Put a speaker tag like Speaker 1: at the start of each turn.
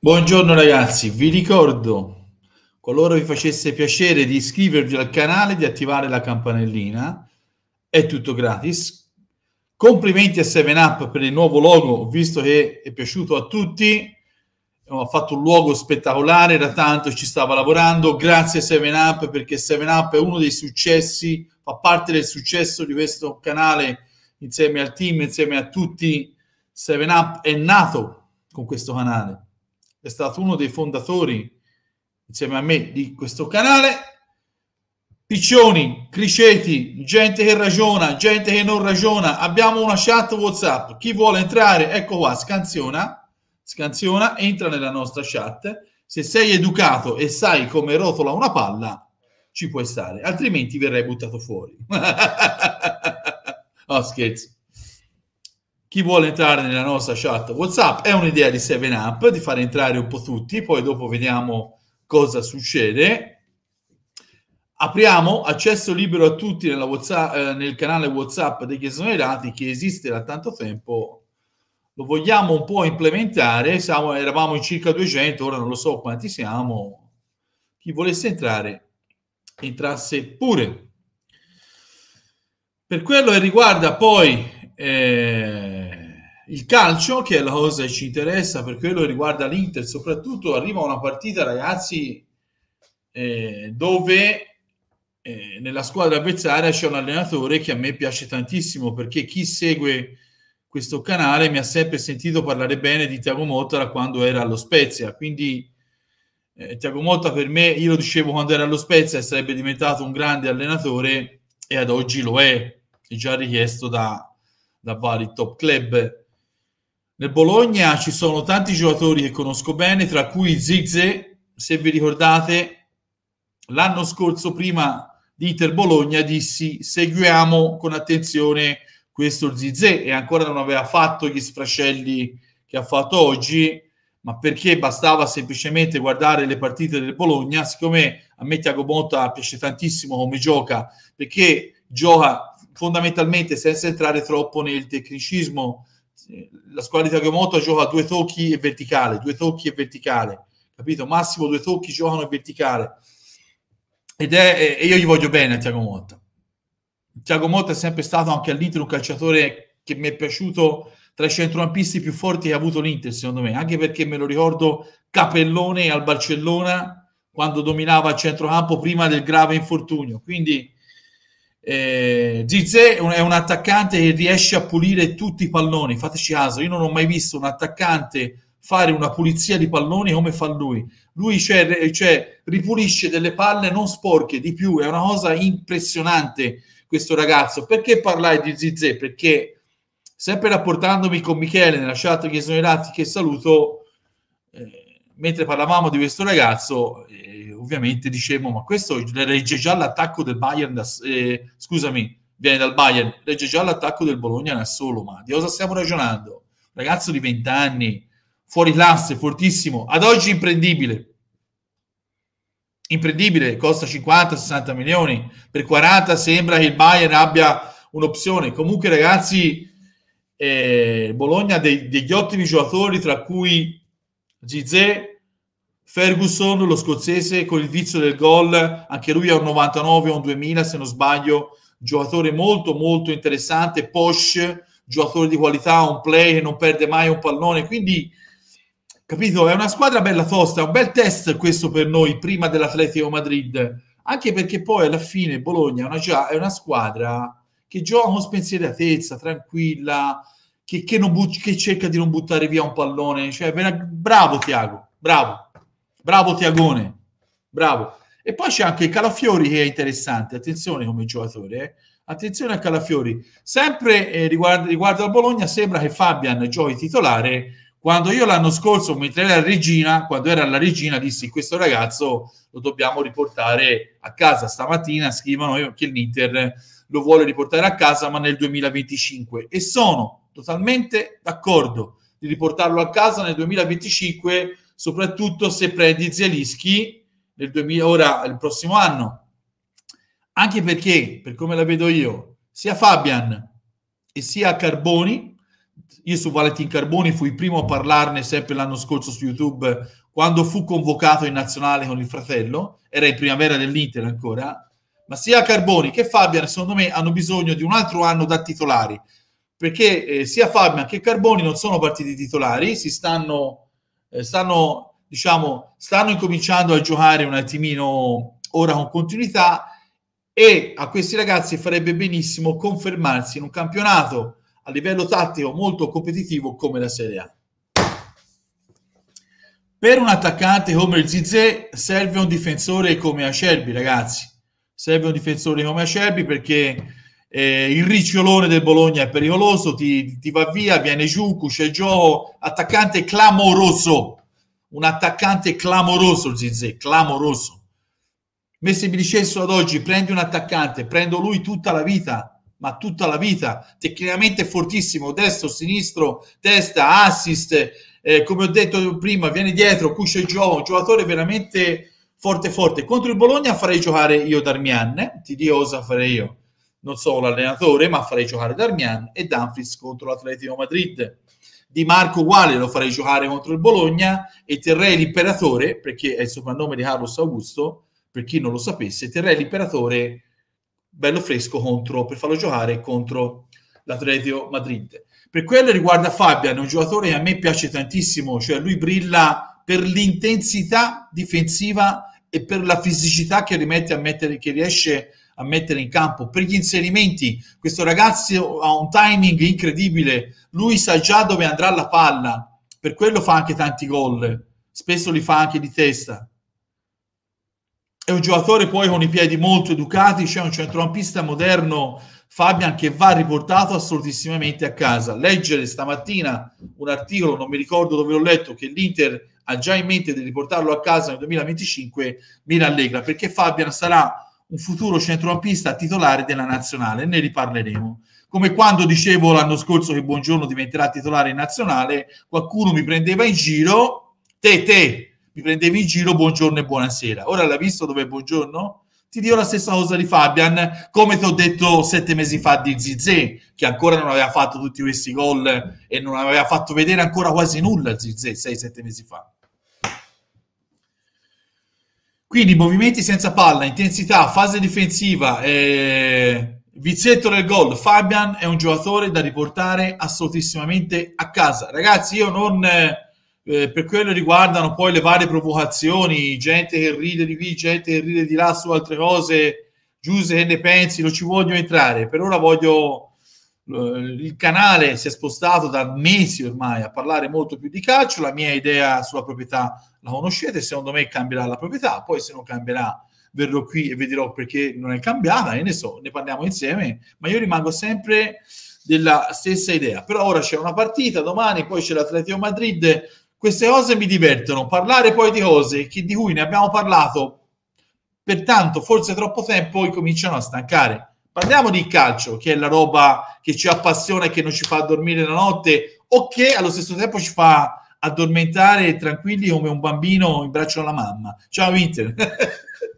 Speaker 1: Buongiorno ragazzi, vi ricordo, qualora vi facesse piacere, di iscrivervi al canale, di attivare la campanellina, è tutto gratis. Complimenti a 7up per il nuovo logo, visto che è piaciuto a tutti, ha fatto un luogo spettacolare, da tanto ci stava lavorando, grazie a 7up perché 7up è uno dei successi, fa parte del successo di questo canale insieme al team, insieme a tutti. 7up è nato con questo canale è stato uno dei fondatori insieme a me di questo canale. Piccioni, Criceti, gente che ragiona, gente che non ragiona, abbiamo una chat WhatsApp, chi vuole entrare, ecco qua, scansiona, scansiona, entra nella nostra chat, se sei educato e sai come rotola una palla, ci puoi stare, altrimenti verrai buttato fuori. oh, scherzo chi vuole entrare nella nostra chat WhatsApp è un'idea di 7 Up di far entrare un po' tutti, poi dopo vediamo cosa succede. Apriamo accesso libero a tutti nella WhatsApp, eh, nel canale WhatsApp degli esonerati che esiste da tanto tempo. Lo vogliamo un po' implementare, siamo, eravamo in circa 200, ora non lo so quanti siamo. Chi volesse entrare, entrasse pure. Per quello che riguarda poi eh, il calcio, che è la cosa che ci interessa per quello che riguarda l'Inter, soprattutto arriva una partita, ragazzi, eh, dove eh, nella squadra avversaria c'è un allenatore che a me piace tantissimo perché chi segue questo canale mi ha sempre sentito parlare bene di Tiago Motta da quando era allo Spezia, quindi eh, Tiago Motta per me, io lo dicevo quando era allo Spezia, sarebbe diventato un grande allenatore e ad oggi lo è, è già richiesto da, da vari top club nel Bologna ci sono tanti giocatori che conosco bene, tra cui Zigze, se vi ricordate, l'anno scorso prima di Inter Bologna dissi seguiamo con attenzione questo Zizè e ancora non aveva fatto gli sfracelli che ha fatto oggi, ma perché bastava semplicemente guardare le partite del Bologna, siccome a me Tiago Motta piace tantissimo come gioca, perché gioca fondamentalmente senza entrare troppo nel tecnicismo la squadra di Takemoto gioca due tocchi e verticale, due tocchi e verticale, capito? Massimo due tocchi giocano e verticale. Ed è, e io gli voglio bene a Tiago Motta. Tiago Motta è sempre stato anche all'Inter un calciatore che mi è piaciuto tra i centrocampisti più forti che ha avuto l'Inter, secondo me, anche perché me lo ricordo capellone al Barcellona quando dominava il centrocampo prima del grave infortunio. Quindi eh, Gizze è un attaccante che riesce a pulire tutti i palloni. Fateci caso, io non ho mai visto un attaccante fare una pulizia di palloni come fa lui. Lui cioè, cioè, ripulisce delle palle non sporche di più, è una cosa impressionante questo ragazzo. Perché parlare di Zizze? Perché sempre rapportandomi con Michele nella chat che sono i lati che saluto, eh, mentre parlavamo di questo ragazzo, eh, ovviamente dicevo, ma questo regge già l'attacco del Bayern, da, eh, scusami, viene dal Bayern, regge già l'attacco del Bologna da solo, ma di cosa stiamo ragionando? Ragazzo di 20 anni, fuori classe, fortissimo, ad oggi imprendibile. Imprendibile, costa 50-60 milioni, per 40 sembra che il Bayern abbia un'opzione. Comunque ragazzi, eh, Bologna ha degli ottimi giocatori, tra cui Gizè, Ferguson, lo scozzese, con il vizio del gol, anche lui è un 99 o un 2000 se non sbaglio, giocatore molto molto interessante, posh, giocatore di qualità, un play che non perde mai un pallone, quindi capito, è una squadra bella tosta, un bel test questo per noi prima dell'Atletico Madrid, anche perché poi alla fine Bologna è una, già, è una squadra che gioca con spensieratezza, tranquilla, che, che, bu- che cerca di non buttare via un pallone, cioè, bravo Tiago, bravo. Bravo Tiagone, bravo. E poi c'è anche Calafiori che è interessante, attenzione come giocatore, eh? attenzione a Calafiori. Sempre eh, riguardo, riguardo a Bologna sembra che Fabian giochi titolare, quando io l'anno scorso, mentre era regina, quando era la regina, dissi questo ragazzo lo dobbiamo riportare a casa. Stamattina scrivono che l'Inter lo vuole riportare a casa, ma nel 2025. E sono totalmente d'accordo di riportarlo a casa nel 2025 soprattutto se prendi Zelischi nel 2000, ora, il prossimo anno. Anche perché, per come la vedo io, sia Fabian e sia Carboni, io su Valentin Carboni fui il primo a parlarne sempre l'anno scorso su YouTube quando fu convocato in nazionale con il fratello, era in primavera dell'Inter ancora, ma sia Carboni che Fabian secondo me hanno bisogno di un altro anno da titolari, perché eh, sia Fabian che Carboni non sono partiti titolari, si stanno eh, stanno, diciamo, stanno incominciando a giocare un attimino ora con continuità e a questi ragazzi farebbe benissimo confermarsi in un campionato a livello tattico molto competitivo come la Serie A. Per un attaccante come il Zizè serve un difensore come Acerbi, ragazzi. Serve un difensore come Acerbi perché eh, il ricciolone del Bologna è pericoloso, ti, ti va via, viene giù, c'è Gio, attaccante clamoroso, un attaccante clamoroso Zizè, clamoroso. Messi mi dicesse ad oggi, prendi un attaccante, prendo lui tutta la vita, ma tutta la vita, tecnicamente fortissimo, destro, sinistro, testa, assist, eh, come ho detto prima, viene dietro, cuce Gio, un giocatore veramente forte forte. Contro il Bologna farei giocare io Darmian, eh? ti dico cosa farei io non solo l'allenatore, ma farei giocare Darmian e Danfris contro l'Atletico Madrid. Di Marco uguale lo farei giocare contro il Bologna e terrei l'imperatore, perché è il soprannome di Carlos Augusto, per chi non lo sapesse, terrei l'imperatore bello fresco contro, per farlo giocare contro l'Atletico Madrid. Per quello riguarda Fabian, è un giocatore che a me piace tantissimo, cioè lui brilla per l'intensità difensiva e per la fisicità che, rimette a mettere, che riesce a mettere in campo per gli inserimenti. Questo ragazzo ha un timing incredibile, lui sa già dove andrà la palla, per quello fa anche tanti gol, spesso li fa anche di testa. È un giocatore poi con i piedi molto educati, c'è cioè un centrocampista moderno, Fabian, che va riportato assolutissimamente a casa. Leggere stamattina un articolo, non mi ricordo dove l'ho letto, che l'Inter ha già in mente di riportarlo a casa nel 2025, mi rallegra, perché Fabian sarà un futuro centrocampista titolare della nazionale, ne riparleremo. Come quando dicevo l'anno scorso che Buongiorno diventerà titolare in nazionale, qualcuno mi prendeva in giro, te, te, mi prendevi in giro, buongiorno e buonasera. Ora l'ha visto dove è buongiorno? Ti dirò la stessa cosa di Fabian, come ti ho detto sette mesi fa di Zizé, che ancora non aveva fatto tutti questi gol e non aveva fatto vedere ancora quasi nulla Zizé, sei, sette mesi fa. Quindi movimenti senza palla, intensità, fase difensiva, eh, vizzetto del gol. Fabian è un giocatore da riportare assolutissimamente a casa. Ragazzi, io non... Eh, eh, per quello riguardano poi le varie provocazioni, gente che ride di qui, gente che ride di là su altre cose, Giuse che ne pensi, non ci voglio entrare. Per ora voglio eh, il canale si è spostato da mesi ormai a parlare molto più di calcio, la mia idea sulla proprietà la conoscete, secondo me cambierà la proprietà, poi se non cambierà verrò qui e vi dirò perché non è cambiata, e ne so, ne parliamo insieme, ma io rimango sempre della stessa idea. Però ora c'è una partita, domani poi c'è l'Atletico Madrid, queste cose mi divertono, parlare poi di cose che, di cui ne abbiamo parlato per tanto, forse troppo tempo, e cominciano a stancare Parliamo di calcio, che è la roba che ci appassiona e che non ci fa dormire la notte o che allo stesso tempo ci fa addormentare tranquilli come un bambino in braccio alla mamma. Ciao Vinter.